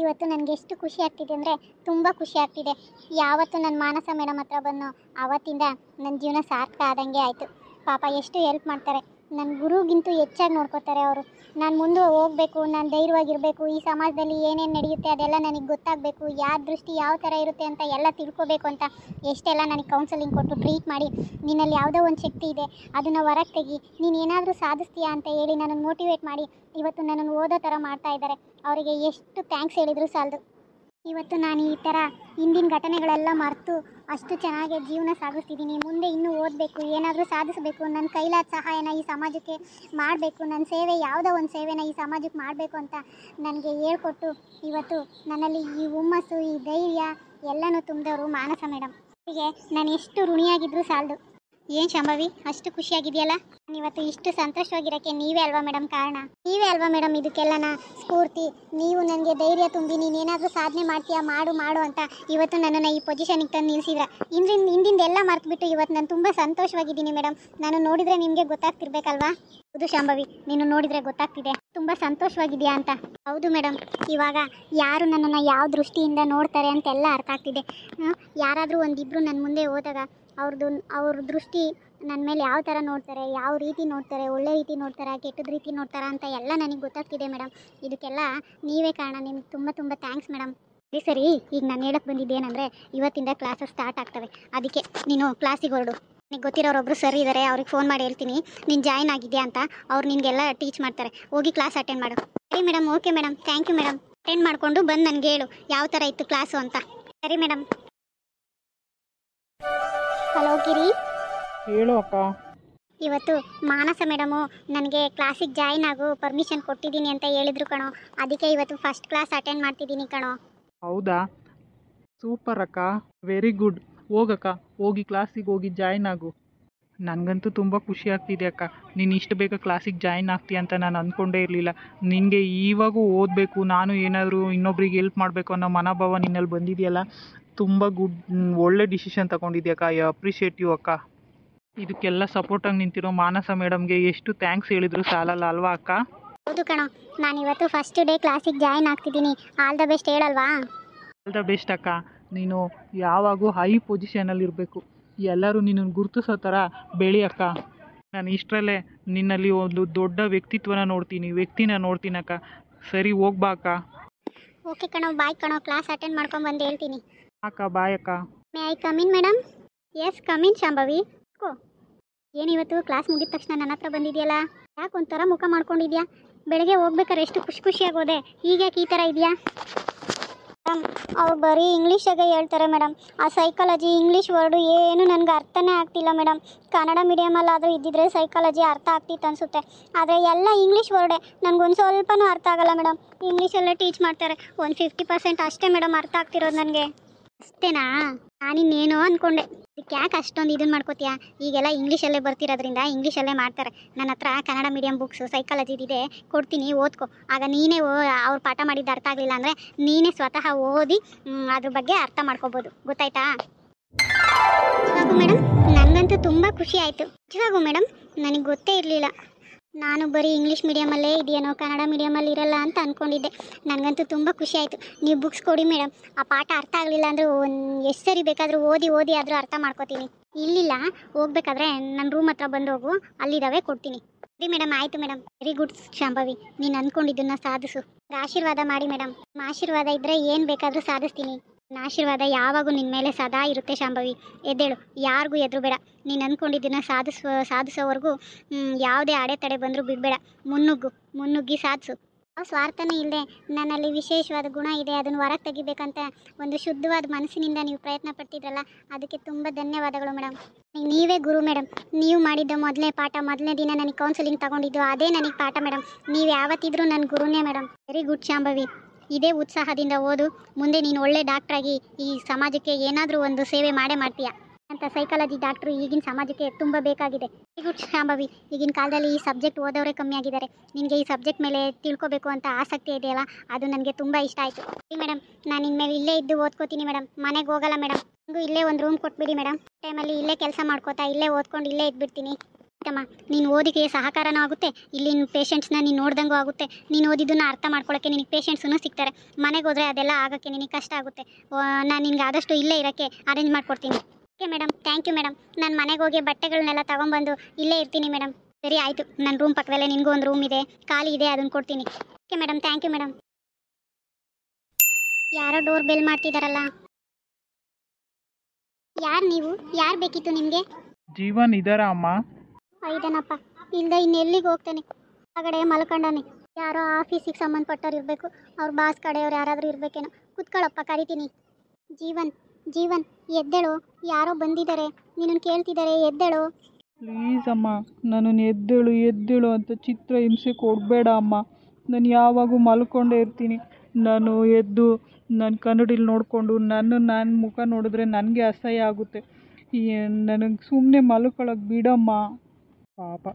ಇವತ್ತು ನನಗೆ ಎಷ್ಟು ಖುಷಿ ಆಗ್ತಿದೆ ಅಂದರೆ ತುಂಬ ಖುಷಿ ಆಗ್ತಿದೆ ಯಾವತ್ತು ನನ್ನ ಮಾನಸ ಮೇಡಮ್ ಹತ್ರ ಬಂದು ಆವತ್ತಿಂದ ನನ್ನ ಜೀವನ ಸಾರ್ಥಕ ಆದಂಗೆ ಆಯಿತು ಪಾಪ ಎಷ್ಟು ಹೆಲ್ಪ್ ಮಾಡ್ತಾರೆ ನನ್ನ ಗುರುಗಿಂತೂ ಹೆಚ್ಚಾಗಿ ನೋಡ್ಕೋತಾರೆ ಅವರು ನಾನು ಮುಂದೆ ಹೋಗಬೇಕು ನಾನು ಧೈರ್ಯವಾಗಿರಬೇಕು ಈ ಸಮಾಜದಲ್ಲಿ ಏನೇನು ನಡೆಯುತ್ತೆ ಅದೆಲ್ಲ ನನಗೆ ಗೊತ್ತಾಗಬೇಕು ಯಾವ ದೃಷ್ಟಿ ಯಾವ ಥರ ಇರುತ್ತೆ ಅಂತ ಎಲ್ಲ ತಿಳ್ಕೋಬೇಕು ಅಂತ ಎಷ್ಟೆಲ್ಲ ನನಗೆ ಕೌನ್ಸಲಿಂಗ್ ಕೊಟ್ಟು ಟ್ರೀಟ್ ಮಾಡಿ ನಿನ್ನಲ್ಲಿ ಯಾವುದೋ ಒಂದು ಶಕ್ತಿ ಇದೆ ಅದನ್ನು ಹೊರಗೆ ತೆಗಿ ನೀನು ಏನಾದರೂ ಸಾಧಿಸ್ತೀಯಾ ಅಂತ ಹೇಳಿ ನನ್ನನ್ನು ಮೋಟಿವೇಟ್ ಮಾಡಿ ಇವತ್ತು ನನ್ನನ್ನು ಓದೋ ಥರ ಮಾಡ್ತಾ ಇದ್ದಾರೆ ಅವರಿಗೆ ಎಷ್ಟು ಥ್ಯಾಂಕ್ಸ್ ಹೇಳಿದರೂ ಸಾಲದು ಇವತ್ತು ನಾನು ಈ ಥರ ಹಿಂದಿನ ಘಟನೆಗಳೆಲ್ಲ ಮರೆತು ಅಷ್ಟು ಚೆನ್ನಾಗಿ ಜೀವನ ಸಾಗಿಸ್ತಿದ್ದೀನಿ ಮುಂದೆ ಇನ್ನೂ ಓದಬೇಕು ಏನಾದರೂ ಸಾಧಿಸಬೇಕು ನನ್ನ ಕೈಲಾದ ಸಹಾಯನ ಈ ಸಮಾಜಕ್ಕೆ ಮಾಡಬೇಕು ನನ್ನ ಸೇವೆ ಯಾವುದೋ ಒಂದು ಸೇವೆನ ಈ ಸಮಾಜಕ್ಕೆ ಮಾಡಬೇಕು ಅಂತ ನನಗೆ ಹೇಳ್ಕೊಟ್ಟು ಇವತ್ತು ನನ್ನಲ್ಲಿ ಈ ಹುಮ್ಮಸ್ಸು ಈ ಧೈರ್ಯ ಎಲ್ಲನೂ ತುಂಬಿದವರು ಮಾನಸ ಮೇಡಮ್ ಹೀಗೆ ನಾನು ಎಷ್ಟು ಋಣಿಯಾಗಿದ್ದರೂ ಸಾಲದು ಏನು ಶಂಭವಿ ಅಷ್ಟು ಖುಷಿಯಾಗಿದೆಯಲ್ಲ ಇವತ್ತು ಇಷ್ಟು ಸಂತೋಷವಾಗಿರೋಕ್ಕೆ ನೀವೇ ಅಲ್ವಾ ಮೇಡಮ್ ಕಾರಣ ನೀವೇ ಅಲ್ವಾ ಮೇಡಮ್ ಇದಕ್ಕೆಲ್ಲನ ಸ್ಫೂರ್ತಿ ನೀವು ನನಗೆ ಧೈರ್ಯ ತುಂಬಿ ನೀನೇನಾದರೂ ಸಾಧನೆ ಮಾಡ್ತೀಯಾ ಮಾಡು ಮಾಡು ಅಂತ ಇವತ್ತು ನನ್ನನ್ನು ಈ ಪೊಸಿಷನಿಗೆ ತಂದು ನಿಲ್ಲಿಸಿದ್ರೆ ಇಂದ್ರಿಂದ ಹಿಂದಿಂದ ಎಲ್ಲ ಮರ್ತುಬಿಟ್ಟು ಇವತ್ತು ನಾನು ತುಂಬ ಸಂತೋಷವಾಗಿದ್ದೀನಿ ಮೇಡಮ್ ನಾನು ನೋಡಿದರೆ ನಿಮಗೆ ಗೊತ್ತಾಗ್ತಿರ್ಬೇಕಲ್ವಾ ಇದು ಶಾಂಭವಿ ನೀನು ನೋಡಿದರೆ ಗೊತ್ತಾಗ್ತಿದೆ ತುಂಬ ಸಂತೋಷವಾಗಿದೆಯಾ ಅಂತ ಹೌದು ಮೇಡಮ್ ಇವಾಗ ಯಾರು ನನ್ನನ್ನು ಯಾವ ದೃಷ್ಟಿಯಿಂದ ನೋಡ್ತಾರೆ ಅಂತೆಲ್ಲ ಅರ್ಥ ಆಗ್ತಿದೆ ಯಾರಾದರೂ ಒಂದಿಬ್ಬರು ನನ್ನ ಮುಂದೆ ಹೋದಾಗ ಅವ್ರದ್ದು ಅವ್ರ ದೃಷ್ಟಿ ನನ್ನ ಮೇಲೆ ಯಾವ ಥರ ನೋಡ್ತಾರೆ ಯಾವ ರೀತಿ ನೋಡ್ತಾರೆ ಒಳ್ಳೆ ರೀತಿ ನೋಡ್ತಾರಾ ಕೆಟ್ಟದ ರೀತಿ ನೋಡ್ತಾರಾ ಅಂತ ಎಲ್ಲ ನನಗೆ ಗೊತ್ತಾಗ್ತಿದೆ ಮೇಡಮ್ ಇದಕ್ಕೆಲ್ಲ ನೀವೇ ಕಾರಣ ನಿಮ್ಗೆ ತುಂಬ ತುಂಬ ಥ್ಯಾಂಕ್ಸ್ ಮೇಡಮ್ ಸರಿ ಸರಿ ಈಗ ನಾನು ಹೇಳಕ್ಕೆ ಬಂದಿದ್ದೇನೆಂದರೆ ಇವತ್ತಿಂದ ಕ್ಲಾಸಸ್ ಸ್ಟಾರ್ಟ್ ಆಗ್ತವೆ ಅದಕ್ಕೆ ನೀನು ಕ್ಲಾಸಿಗೆ ಹೊರಡು ನಿಂಗೆ ಗೊತ್ತಿರೋರೊಬ್ಬರು ಸರ್ ಇದ್ದಾರೆ ಅವ್ರಿಗೆ ಫೋನ್ ಮಾಡಿ ಹೇಳ್ತೀನಿ ನೀನು ಜಾಯ್ನ್ ಆಗಿದೆಯಾ ಅಂತ ಅವ್ರು ನಿನಗೆಲ್ಲ ಟೀಚ್ ಮಾಡ್ತಾರೆ ಹೋಗಿ ಕ್ಲಾಸ್ ಅಟೆಂಡ್ ಮಾಡು ಸರಿ madam okay madam thank you madam attend ಮಾಡಿಕೊಂಡು ಬಂದು ನನಗೆ ಹೇಳು ಯಾವ ಥರ ಇತ್ತು ಕ್ಲಾಸು ಅಂತ ಸರಿ ಮೇಡಮ್ ಹಲೋ ಕಿರಿ ಹೇಳು ಅಕ್ಕ ಇವತ್ತು ಮಾನಸ ಮೇಡಮು ನನಗೆ ಕ್ಲಾಸಿಗೆ ಜಾಯ್ನ್ ಆಗು ಪರ್ಮಿಷನ್ ಕೊಟ್ಟಿದ್ದೀನಿ ಅಂತ ಹೇಳಿದ್ರು ಕಣೋ ಅದಕ್ಕೆ ಇವತ್ತು ಫಸ್ಟ್ ಕ್ಲಾಸ್ ಅಟೆಂಡ್ ಮಾಡ್ತಿದ್ದೀನಿ ಕಣೋ ಹೌದಾ ಸೂಪರ್ ಅಕ್ಕ ವೆರಿ ಗುಡ್ ಹೋಗಕ್ಕ ಹೋಗಿ ಕ್ಲಾಸಿಗೆ ಹೋಗಿ ಜಾಯಿನ್ ಆಗು ನನಗಂತೂ ತುಂಬ ಖುಷಿ ಆಗ್ತಿದೆ ಅಕ್ಕ ನೀನು ಇಷ್ಟು ಬೇಗ ಕ್ಲಾಸಿಗೆ ಜಾಯ್ನ್ ಆಗ್ತೀಯ ಅಂತ ನಾನು ಅಂದ್ಕೊಂಡೇ ಇರಲಿಲ್ಲ ನಿನಗೆ ಇವಾಗೂ ಓದಬೇಕು ನಾನು ಏನಾದರೂ ಇನ್ನೊಬ್ರಿಗೆ ಹೆಲ್ಪ್ ಮಾಡಬೇಕು ಅನ್ನೋ ಮನೋಭಾವ ನಿನ್ನಲ್ಲಿ ಬಂದಿದೆಯಲ್ಲ ತುಂಬ ಗುಡ್ ಒಳ್ಳೆ ಡಿಸಿಷನ್ ತಗೊಂಡಿದ್ಯಾಕ್ಕ ಅಕ್ಕ ಐ ಅಪ್ರಿಷಿಯೇಟ್ ಯು ಅಕ್ಕ ಇದಕ್ಕೆಲ್ಲ ಸಪೋರ್ಟ್ ಆಗಿ ನಿಂತಿರೋ ಮಾನಸ ಮೇಡಮ್ಗೆ ಎಷ್ಟು ಥ್ಯಾಂಕ್ಸ್ ಹೇಳಿದ್ರು ಸಾಲಲ್ಲ ಅಲ್ವಾ ಅಕ್ಕ ಹೌದು ಕಣ ನಾನು ಇವತ್ತು ಫಸ್ಟ್ ಡೇ ಕ್ಲಾಸಿಗೆ ಜಾಯ್ನ್ ಆಗ್ತಿದ್ದೀನಿ ಆಲ್ ದ ಬೆಸ್ಟ್ ಹೇಳಲ್ವಾ ಆಲ್ ದ ಬೆಸ್ಟ್ ಅಕ್ಕ ನೀನು ಯಾವಾಗೂ ಹೈ ಪೊಸಿಷನಲ್ಲಿ ಇರಬೇಕು ಎಲ್ಲರೂ ನಿನ್ನನ್ನು ಗುರುತಿಸೋ ಥರ ಬೆಳಿ ಅಕ್ಕ ನಾನು ಇಷ್ಟರಲ್ಲೇ ನಿನ್ನಲ್ಲಿ ಒಂದು ದೊಡ್ಡ ವ್ಯಕ್ತಿತ್ವನ ನೋಡ್ತೀನಿ ವ್ಯಕ್ತಿನ ನೋಡ್ತೀನಿ ಅಕ್ಕ ಸರಿ ಹೋಗ್ಬಾ ಅಕ್ಕ ಓಕೆ ಕಣೋ ಬಾಯ್ ಕಣೋ ಕ್ಲಾಸ್ ಅಟೆಂಡ್ ಮಾಡ್ಕೊಂಡು ಬಂದು ಹೇಳ್ತೀನಿ ಅಕ್ಕ ಬಾಯ್ ಅಕ್ಕ may I come in madam yes come come in Shambhavi ಸಾಕು ಏನಿವತ್ತು ಕ್ಲಾಸ್ ಮುಗಿದ ತಕ್ಷಣ ನನ್ನ ಹತ್ರ ಬಂದಿದೆಯಲ್ಲ ಯಾಕೆ ಒಂಥರ ಮುಖ ಮಾಡ್ಕೊಂಡಿದ್ಯಾ ಬೆಳಗ್ಗೆ ಹೋಗ್ಬೇಕಾದ್ರೆ ಎಷ್ಟು ಖುಷಿ ಖುಷಿಯಾಗೋದೆ ಈಗ ಯಾಕೆ ಈ ಥರ ಇದೆಯಾ ಮೇಡಮ್ ಅವ್ರು ಬರೀ ಇಂಗ್ಲೀಷಾಗೆ ಹೇಳ್ತಾರೆ ಮೇಡಮ್ ಆ ಸೈಕಾಲಜಿ ಇಂಗ್ಲೀಷ್ ವರ್ಡು ಏನು ನನಗೆ ಅರ್ಥನೇ ಆಗ್ತಿಲ್ಲ ಮೇಡಮ್ ಕನ್ನಡ ಮೀಡಿಯಮಲ್ಲಾದರೂ ಇದ್ದಿದ್ರೆ ಸೈಕಾಲಜಿ ಅರ್ಥ ಆಗ್ತಿತ್ತು ಅನಿಸುತ್ತೆ ಆದರೆ ಎಲ್ಲ ಇಂಗ್ಲೀಷ್ ವರ್ಡೆ ನನಗೊಂದು ಸ್ವಲ್ಪನೂ ಅರ್ಥ ಆಗಲ್ಲ ಮೇಡಮ್ ಇಂಗ್ಲೀಷಲ್ಲೇ ಟೀಚ್ ಮಾಡ್ತಾರೆ ಒಂದು ಫಿಫ್ಟಿ ಪರ್ಸೆಂಟ್ ಅಷ್ಟೇ ಮೇಡಮ್ ಅರ್ಥ ಆಗ್ತಿರೋದು ನನಗೆ ಅಷ್ಟೇನಾ ನಾನಿನ್ನೇನೋ ಅಂದ್ಕೊಂಡೆ ಅದಕ್ಕೆ ಯಾಕೆ ಅಷ್ಟೊಂದು ಇದನ್ನ ಮಾಡ್ಕೋತೀಯಾ ಈಗೆಲ್ಲ ಇಂಗ್ಲೀಷಲ್ಲೇ ಬರ್ತಿರೋದ್ರಿಂದ ಇಂಗ್ಲೀಷಲ್ಲೇ ಮಾಡ್ತಾರೆ ನನ್ನ ಹತ್ರ ಕನ್ನಡ ಮೀಡಿಯಂ ಬುಕ್ಸು ಸೈಕಾಲಜಿದಿದೆ ಕೊಡ್ತೀನಿ ಓದ್ಕೊ ಆಗ ನೀನೇ ಅವ್ರು ಪಾಠ ಮಾಡಿದ್ದು ಅರ್ಥ ಆಗಲಿಲ್ಲ ಅಂದರೆ ನೀನೇ ಸ್ವತಃ ಓದಿ ಅದ್ರ ಬಗ್ಗೆ ಅರ್ಥ ಮಾಡ್ಕೋಬೋದು ಗೊತ್ತಾಯ್ತಾ ಇವಾಗ ಮೇಡಮ್ ನನಗಂತೂ ತುಂಬ ಖುಷಿ ಆಯಿತು ನಿಜವಾಗೂ ಮೇಡಮ್ ನನಗೆ ಗೊತ್ತೇ ಇರಲಿಲ್ಲ ನಾನು ಬರೀ ಇಂಗ್ಲೀಷ್ ಮೀಡಿಯಮಲ್ಲೇ ಇದೆಯೇನೋ ಕನ್ನಡ ಮೀಡಿಯಮಲ್ಲಿ ಇರಲ್ಲ ಅಂತ ಅಂದ್ಕೊಂಡಿದ್ದೆ ನನಗಂತೂ ತುಂಬ ಖುಷಿ ಆಯಿತು ನೀವು ಬುಕ್ಸ್ ಕೊಡಿ ಮೇಡಮ್ ಆ ಪಾಠ ಅರ್ಥ ಆಗಲಿಲ್ಲ ಅಂದರೆ ಒಂದು ಎಷ್ಟು ಸರಿ ಬೇಕಾದರೂ ಓದಿ ಓದಿ ಆದರೂ ಅರ್ಥ ಮಾಡ್ಕೋತೀನಿ ಇಲ್ಲಿಲ್ಲ ಹೋಗ್ಬೇಕಾದ್ರೆ ನನ್ನ ರೂಮ್ ಹತ್ರ ಬಂದು ಹೋಗು ಅಲ್ಲಿದ್ದಾವೆ ಕೊಡ್ತೀನಿ ಸರಿ ಮೇಡಮ್ ಆಯಿತು ಮೇಡಮ್ ವೆರಿ ಗುಡ್ ಶಾಂಭವಿ ನೀನು ಅಂದ್ಕೊಂಡಿದ್ದನ್ನ ಸಾಧಿಸು ಆಶೀರ್ವಾದ ಮಾಡಿ ಮೇಡಮ್ ಆಶೀರ್ವಾದ ಇದ್ದರೆ ಏನು ಬೇಕಾದರೂ ಸಾಧಿಸ್ತೀನಿ ಆಶೀರ್ವಾದ ಯಾವಾಗೂ ನಿನ್ನ ಮೇಲೆ ಸದಾ ಇರುತ್ತೆ ಶಾಂಭವಿ ಎದ್ದೇಳು ಯಾರಿಗೂ ಎದುರು ಬೇಡ ನೀನು ಅಂದ್ಕೊಂಡಿದ್ದೀನ ಸಾಧಿಸೋ ಸಾಧಿಸೋವರೆಗೂ ಯಾವುದೇ ಅಡೆತಡೆ ಬಂದರೂ ಬಿಡಬೇಡ ಮುನ್ನುಗ್ಗು ಮುನ್ನುಗ್ಗಿ ಸಾಧಿಸು ಸ್ವಾರ್ಥನೇ ಇಲ್ಲದೆ ನನ್ನಲ್ಲಿ ವಿಶೇಷವಾದ ಗುಣ ಇದೆ ಅದನ್ನು ಹೊರಗೆ ತೆಗಿಬೇಕಂತ ಒಂದು ಶುದ್ಧವಾದ ಮನಸ್ಸಿನಿಂದ ನೀವು ಪ್ರಯತ್ನ ಪಡ್ತಿದ್ರಲ್ಲ ಅದಕ್ಕೆ ತುಂಬ ಧನ್ಯವಾದಗಳು ಮೇಡಮ್ ನೀವೇ ಗುರು ಮೇಡಮ್ ನೀವು ಮಾಡಿದ್ದ ಮೊದಲೇ ಪಾಠ ಮೊದಲನೇ ದಿನ ನನಗೆ ಕೌನ್ಸಿಲಿಂಗ್ ತಗೊಂಡಿದ್ದು ಅದೇ ನನಗೆ ಪಾಠ ಮೇಡಮ್ ನೀವು ಯಾವತ್ತಿದ್ರೂ ನನ್ನ ಗುರುನೇ ಮೇಡಮ್ ವೆರಿ ಗುಡ್ ಶಾಂಭವಿ ಇದೇ ಉತ್ಸಾಹದಿಂದ ಓದು ಮುಂದೆ ನೀನು ಒಳ್ಳೆ ಆಗಿ ಈ ಸಮಾಜಕ್ಕೆ ಏನಾದರೂ ಒಂದು ಸೇವೆ ಮಾಡೇ ಮಾಡ್ತೀಯ ಅಂತ ಸೈಕಾಲಜಿ ಡಾಕ್ಟ್ರು ಈಗಿನ ಸಮಾಜಕ್ಕೆ ತುಂಬ ಬೇಕಾಗಿದೆ ಶಾಂಭವಿ ಈಗಿನ ಕಾಲದಲ್ಲಿ ಈ ಸಬ್ಜೆಕ್ಟ್ ಓದೋರೇ ಕಮ್ಮಿ ಆಗಿದ್ದಾರೆ ನಿಮಗೆ ಈ ಸಬ್ಜೆಕ್ಟ್ ಮೇಲೆ ತಿಳ್ಕೊಬೇಕು ಅಂತ ಆಸಕ್ತಿ ಇದೆಯಲ್ಲ ಅದು ನನಗೆ ತುಂಬ ಇಷ್ಟ ಆಯಿತು ಮೇಡಮ್ ನಾನು ನಿಮ್ಮ ಮೇಲೆ ಇಲ್ಲೇ ಇದ್ದು ಓದ್ಕೋತೀನಿ ಮೇಡಮ್ ಮನೆಗೆ ಹೋಗಲ್ಲ ಮೇಡಮ್ ಹಂಗೂ ಇಲ್ಲೇ ಒಂದು ರೂಮ್ ಕೊಟ್ಬಿಡಿ ಮೇಡಮ್ ಟೈಮಲ್ಲಿ ಇಲ್ಲೇ ಕೆಲಸ ಮಾಡ್ಕೋತಾ ಇಲ್ಲೇ ಓದ್ಕೊಂಡು ಇಲ್ಲೇ ಇದ್ಬಿಡ್ತೀನಿ ತಮ್ಮ ನೀನು ಓದಿಗೆ ಸಹಕಾರನೂ ಆಗುತ್ತೆ ಇಲ್ಲಿನ ಪೇಷಂಟ್ಸ್ನ ನೀನು ನೋಡ್ದಂಗೂ ಆಗುತ್ತೆ ನೀನು ಓದಿದ್ದನ್ನ ಅರ್ಥ ಮಾಡ್ಕೊಳ್ಳೋಕ್ಕೆ ನಿನಗೆ ಪೇಷಂಟ್ಸೂ ಸಿಗ್ತಾರೆ ಮನೆಗೆ ಹೋದರೆ ಅದೆಲ್ಲ ಆಗೋಕ್ಕೆ ನಿನಗೆ ಕಷ್ಟ ಆಗುತ್ತೆ ನಾನು ನಿನಗೆ ಆದಷ್ಟು ಇಲ್ಲೇ ಇರೋಕ್ಕೆ ಅರೇಂಜ್ ಮಾಡ್ಕೊಡ್ತೀನಿ okay madam thank you madam ನಾನು ಮನೆಗೆ ಹೋಗಿ ಬಟ್ಟೆಗಳನ್ನೆಲ್ಲ ತೊಗೊಂಬಂದು ಇಲ್ಲೇ ಇರ್ತೀನಿ ಮೇಡಮ್ ಸರಿ ಆಯಿತು ನನ್ನ ರೂಮ್ ಪಕ್ಕದಲ್ಲೇ ನಿನಗೂ ಒಂದು ರೂಮ್ ಇದೆ ಖಾಲಿ ಇದೆ ಅದನ್ನು ಕೊಡ್ತೀನಿ okay madam thank you madam ಯಾರೋ ಡೋರ್ ಬೆಲ್ ಮಾಡ್ತಿದ್ದಾರಲ್ಲ ಯಾರು ನೀವು ಯಾರು ಬೇಕಿತ್ತು ನಿಮಗೆ ಜೀವನ್ ಇದಾರ ಅಮ್ಮ ಐದನಪ್ಪ ಇಲ್ಲದೆ ಇನ್ನೆಲ್ಲಿಗೆ ಹೋಗ್ತಾನೆ ಒಳಗಡೆ ಮಲ್ಕೊಂಡಾನೆ ಯಾರೋ ಆಫೀಸಿಗೆ ಸಂಬಂಧಪಟ್ಟವ್ರು ಇರಬೇಕು ಅವ್ರ ಬಾಸ್ ಕಡೆಯವ್ರು ಯಾರಾದರೂ ಇರಬೇಕೇನೋ ಕುತ್ಕೊಳ್ಳಪ್ಪ ಕರಿತೀನಿ ಜೀವನ್ ಜೀವನ್ ಎದ್ದೇಳು ಯಾರೋ ಬಂದಿದ್ದಾರೆ ನೀನು ಕೇಳ್ತಿದ್ದಾರೆ ಎದ್ದೇಳು ಪ್ಲೀಸ್ ಅಮ್ಮ ನಾನು ಎದ್ದೇಳು ಎದ್ದೇಳು ಅಂತ ಚಿತ್ರ ಹಿಂಸೆ ಕೊಡಬೇಡ ಅಮ್ಮ ನಾನು ಯಾವಾಗೂ ಮಲ್ಕೊಂಡೇ ಇರ್ತೀನಿ ನಾನು ಎದ್ದು ನನ್ನ ಕನ್ನಡಿಲಿ ನೋಡಿಕೊಂಡು ನನ್ನ ನನ್ನ ಮುಖ ನೋಡಿದ್ರೆ ನನಗೆ ಅಸಹ್ಯ ಆಗುತ್ತೆ ನನಗೆ ಸುಮ್ಮನೆ ಮಲ್ಕೊಳ್ಳೋಕೆ ಬಿಡಮ್ಮ ಪಾಪ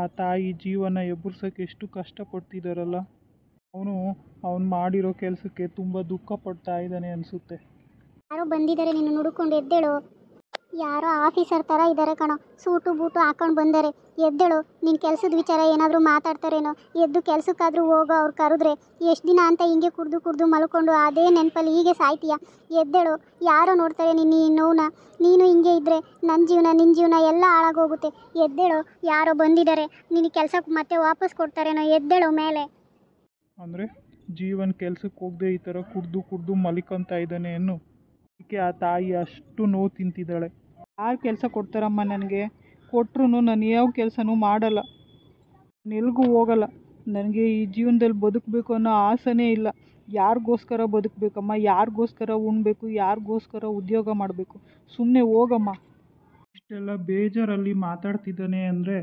ಆ ತಾಯಿ ಜೀವನ ಎಬ್ಬರ್ಸಕ್ಕೆ ಎಷ್ಟು ಕಷ್ಟಪಡ್ತಿದ್ದಾರಲ್ಲ ಅವನು ಅವನು ಮಾಡಿರೋ ಕೆಲಸಕ್ಕೆ ತುಂಬ ದುಃಖ ಪಡ್ತಾ ಇದ್ದಾನೆ ಅನಿಸುತ್ತೆ ಯಾರೋ ಬಂದಿದ್ದಾರೆ ನೀನು ನೋಡಿಕೊಂಡು ಯಾರೋ ಆಫೀಸರ್ ತರ ಇದ್ದಾರೆ ಕಣೋ ಸೂಟು ಬೂಟು ಹಾಕೊಂಡು ಬಂದರೆ ಎದ್ದೇಳು ನಿನ್ ಕೆಲಸದ ವಿಚಾರ ಏನಾದರೂ ಮಾತಾಡ್ತಾರೇನೋ ಎದ್ದು ಕೆಲಸಕ್ಕಾದರೂ ಹೋಗೋ ಅವ್ರು ಕರೆದ್ರೆ ಎಷ್ಟು ದಿನ ಅಂತ ಹಿಂಗೆ ಕುಡ್ದು ಕುಡ್ದು ಮಲ್ಕೊಂಡು ಅದೇ ನೆನಪಲ್ಲಿ ಹೀಗೆ ಸಾಯ್ತೀಯ ಎದ್ದೇಳು ಯಾರೋ ನೋಡ್ತಾರೆ ನಿನ್ನ ಈ ನೋವನ್ನ ನೀನು ಹಿಂಗೆ ಇದ್ದರೆ ನನ್ನ ಜೀವನ ನಿನ್ನ ಜೀವನ ಎಲ್ಲ ಹಾಳಾಗೋಗುತ್ತೆ ಎದ್ದೇಳು ಯಾರೋ ಬಂದಿದ್ದಾರೆ ನಿನ್ನ ಕೆಲಸಕ್ಕೆ ಮತ್ತೆ ವಾಪಸ್ ಕೊಡ್ತಾರೇನೋ ಎದ್ದೇಳು ಮೇಲೆ ಅಂದ್ರೆ ಜೀವನ ಕೆಲಸಕ್ಕೆ ಹೋಗದೆ ಈ ಥರ ಕುಡ್ದು ಕುಡ್ದು ಮಲಿಕೊಂತ ಇದ್ದಾನೆ ಅನ್ನು ಅದಕ್ಕೆ ಆ ತಾಯಿ ಅಷ್ಟು ನೋವು ತಿಂತಿದ್ದಾಳೆ ಯಾರು ಕೆಲಸ ಕೊಡ್ತಾರಮ್ಮ ನನಗೆ ಕೊಟ್ರೂ ನಾನು ಯಾವ ಕೆಲಸನೂ ಮಾಡಲ್ಲ ನೆಲ್ಗೂ ಹೋಗಲ್ಲ ನನಗೆ ಈ ಜೀವನದಲ್ಲಿ ಬದುಕಬೇಕು ಅನ್ನೋ ಆಸೆನೇ ಇಲ್ಲ ಯಾರಿಗೋಸ್ಕರ ಬದುಕಬೇಕಮ್ಮ ಯಾರಿಗೋಸ್ಕರ ಉಣ್ಬೇಕು ಯಾರಿಗೋಸ್ಕರ ಉದ್ಯೋಗ ಮಾಡಬೇಕು ಸುಮ್ಮನೆ ಹೋಗಮ್ಮ ಇಷ್ಟೆಲ್ಲ ಬೇಜಾರಲ್ಲಿ ಮಾತಾಡ್ತಿದ್ದಾನೆ ಅಂದರೆ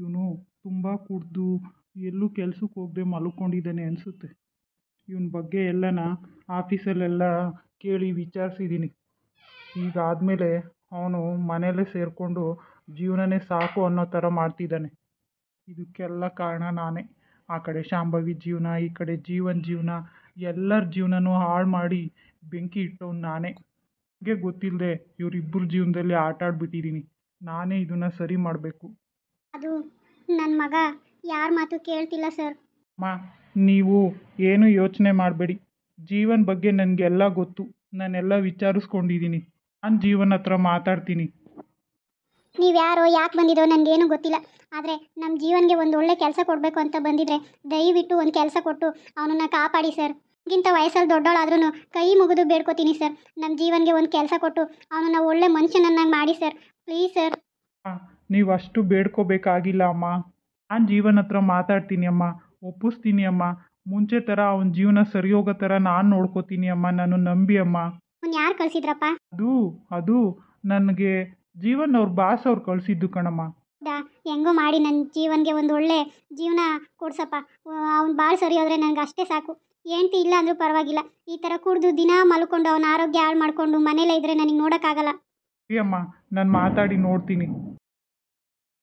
ಇವನು ತುಂಬ ಕುಡ್ದು ಎಲ್ಲೂ ಕೆಲಸಕ್ಕೆ ಹೋಗದೆ ಮಲ್ಕೊಂಡಿದ್ದಾನೆ ಅನಿಸುತ್ತೆ ಇವನ ಬಗ್ಗೆ ಎಲ್ಲನ ಆಫೀಸಲ್ಲೆಲ್ಲ ಕೇಳಿ ವಿಚಾರಿಸಿದ್ದೀನಿ ಈಗ ಆದಮೇಲೆ ಅವನು ಮನೆಯಲ್ಲೇ ಸೇರಿಕೊಂಡು ಜೀವನನೇ ಸಾಕು ಅನ್ನೋ ಥರ ಮಾಡ್ತಿದ್ದಾನೆ ಇದಕ್ಕೆಲ್ಲ ಕಾರಣ ನಾನೇ ಆ ಕಡೆ ಶಾಂಭವಿ ಜೀವನ ಈ ಕಡೆ ಜೀವನ ಜೀವನ ಎಲ್ಲರ ಜೀವನನೂ ಹಾಳು ಮಾಡಿ ಬೆಂಕಿ ಇಟ್ಟವ್ನು ನಾನೇ ಗೆ ಗೊತ್ತಿಲ್ಲದೆ ಇವರಿಬ್ಬರ ಜೀವನದಲ್ಲಿ ಆಟ ಆಡ್ಬಿಟ್ಟಿದ್ದೀನಿ ನಾನೇ ಇದನ್ನ ಸರಿ ಮಾಡಬೇಕು ಅದು ನನ್ನ ಮಗ ಯಾರ ಮಾತು ಕೇಳ್ತಿಲ್ಲ ಸರ್ ಮಾ ನೀವು ಏನು ಯೋಚನೆ ಮಾಡಬೇಡಿ ಜೀವನ ಬಗ್ಗೆ ನನಗೆಲ್ಲ ಗೊತ್ತು ನಾನೆಲ್ಲ ವಿಚಾರಿಸ್ಕೊಂಡಿದ್ದೀನಿ ನಾನು ಜೀವನ ಹತ್ರ ಮಾತಾಡ್ತೀನಿ ಯಾರೋ ಯಾಕೆ ಬಂದಿರೋ ನನಗೇನು ಗೊತ್ತಿಲ್ಲ ಆದರೆ ನಮ್ಮ ಜೀವನ್ಗೆ ಒಂದು ಒಳ್ಳೆ ಕೆಲಸ ಕೊಡಬೇಕು ಅಂತ ಬಂದಿದ್ರೆ ದಯವಿಟ್ಟು ಒಂದು ಕೆಲಸ ಕೊಟ್ಟು ಅವನನ್ನು ಕಾಪಾಡಿ ಸರ್ ಗಿಂತ ವಯಸ್ಸಲ್ಲಿ ದೊಡ್ಡವಳಾದ್ರೂ ಕೈ ಮುಗಿದು ಬೇಡ್ಕೋತೀನಿ ಸರ್ ನಮ್ಮ ಜೀವನ್ಗೆ ಒಂದು ಕೆಲಸ ಕೊಟ್ಟು ಅವನನ್ನು ಒಳ್ಳೆ ಮನುಷ್ಯನನ್ನಾಗಿ ಮಾಡಿ ಸರ್ ಪ್ಲೀಸ್ ಸರ್ ನೀವು ಅಷ್ಟು ಬೇಡ್ಕೋಬೇಕಾಗಿಲ್ಲ ಅಮ್ಮ ನಾನು ಜೀವನ ಹತ್ರ ಮಾತಾಡ್ತೀನಿ ಅಮ್ಮ ಒಪ್ಪಿಸ್ತೀನಿ ಅಮ್ಮ ಮುಂಚೆ ಥರ ಅವನ ಜೀವನ ಸರಿ ಹೋಗೋ ಥರ ನಾನು ನೋಡ್ಕೋತೀನಿ ಅಮ್ಮ ನಾನು ನಂಬಿ ಅಮ್ಮ ಅವ್ನು ಯಾರು ಕಳ್ಸಿದ್ರಪ್ಪ ಅದು ಅದು ನನಗೆ ಜೀವನ್ ಅವ್ರ ಬಾಸ್ ಅವ್ರು ಕಳಿಸಿದ್ದು ಕಣಮ್ಮ ಹೌದಾ ಹೆಂಗೋ ಮಾಡಿ ನನ್ನ ಜೀವನ್ಗೆ ಒಂದು ಒಳ್ಳೆ ಜೀವನ ಕೊಡ್ಸಪ್ಪ ಅವ್ನು ಭಾಳ ಸರಿ ಹೋದ್ರೆ ನನಗೆ ಅಷ್ಟೇ ಸಾಕು ಹೆಂಡ್ತಿ ಇಲ್ಲ ಅಂದರೂ ಪರವಾಗಿಲ್ಲ ಈ ಥರ ಕುಡಿದು ದಿನ ಮಲ್ಕೊಂಡು ಅವನ ಆರೋಗ್ಯ ಹಾಳು ಮಾಡಿಕೊಂಡು ಮನೇಲೇ ಇದ್ದರೆ ನನಗೆ ನೋಡೋಕ್ಕಾಗಲ್ಲ ಅಮ್ಮ ನಾನು ಮಾತಾಡಿ ನೋಡ್ತೀನಿ